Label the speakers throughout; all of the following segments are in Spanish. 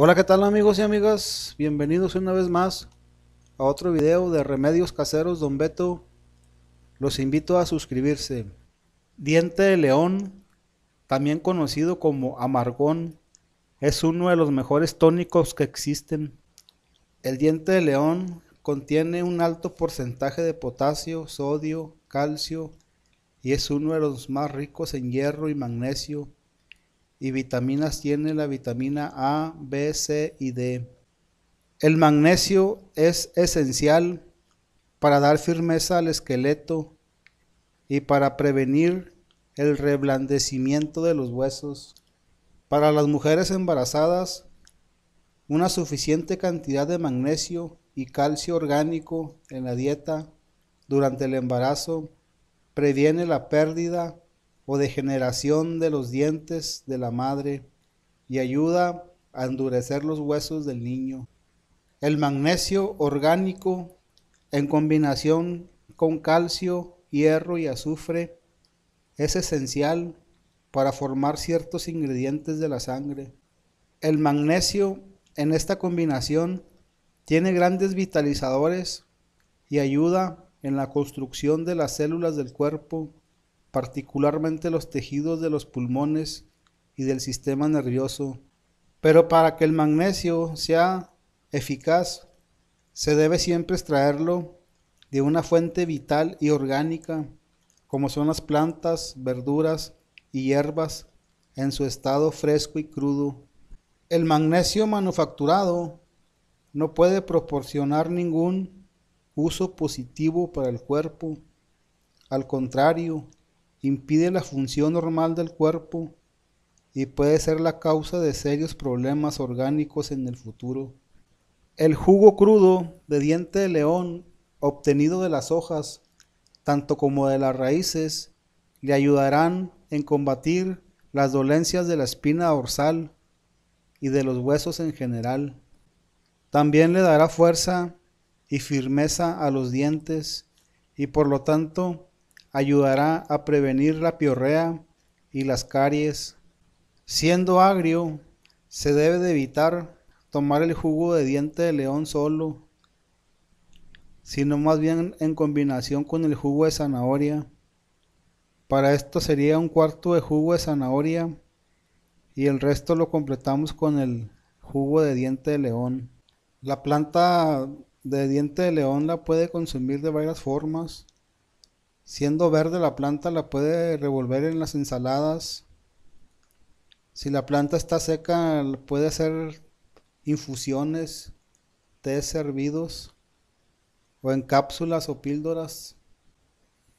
Speaker 1: Hola, ¿qué tal amigos y amigas? Bienvenidos una vez más a otro video de Remedios Caseros Don Beto. Los invito a suscribirse. Diente de león, también conocido como amargón, es uno de los mejores tónicos que existen. El diente de león contiene un alto porcentaje de potasio, sodio, calcio y es uno de los más ricos en hierro y magnesio y vitaminas tiene la vitamina A, B, C y D. El magnesio es esencial para dar firmeza al esqueleto y para prevenir el reblandecimiento de los huesos. Para las mujeres embarazadas, una suficiente cantidad de magnesio y calcio orgánico en la dieta durante el embarazo previene la pérdida o degeneración de los dientes de la madre y ayuda a endurecer los huesos del niño. El magnesio orgánico en combinación con calcio, hierro y azufre es esencial para formar ciertos ingredientes de la sangre. El magnesio en esta combinación tiene grandes vitalizadores y ayuda en la construcción de las células del cuerpo particularmente los tejidos de los pulmones y del sistema nervioso. Pero para que el magnesio sea eficaz, se debe siempre extraerlo de una fuente vital y orgánica, como son las plantas, verduras y hierbas en su estado fresco y crudo. El magnesio manufacturado no puede proporcionar ningún uso positivo para el cuerpo. Al contrario, impide la función normal del cuerpo y puede ser la causa de serios problemas orgánicos en el futuro. El jugo crudo de diente de león obtenido de las hojas, tanto como de las raíces, le ayudarán en combatir las dolencias de la espina dorsal y de los huesos en general. También le dará fuerza y firmeza a los dientes y por lo tanto ayudará a prevenir la piorrea y las caries. Siendo agrio, se debe de evitar tomar el jugo de diente de león solo, sino más bien en combinación con el jugo de zanahoria. Para esto sería un cuarto de jugo de zanahoria y el resto lo completamos con el jugo de diente de león. La planta de diente de león la puede consumir de varias formas. Siendo verde la planta la puede revolver en las ensaladas. Si la planta está seca puede hacer infusiones, tés servidos o en cápsulas o píldoras.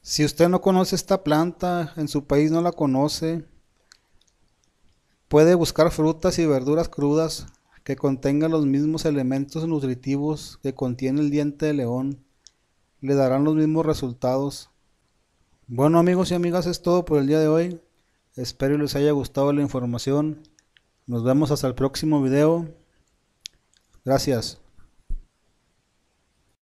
Speaker 1: Si usted no conoce esta planta, en su país no la conoce, puede buscar frutas y verduras crudas que contengan los mismos elementos nutritivos que contiene el diente de león. Le darán los mismos resultados. Bueno amigos y amigas, es todo por el día de hoy. Espero les haya gustado la información. Nos vemos hasta el próximo video. Gracias.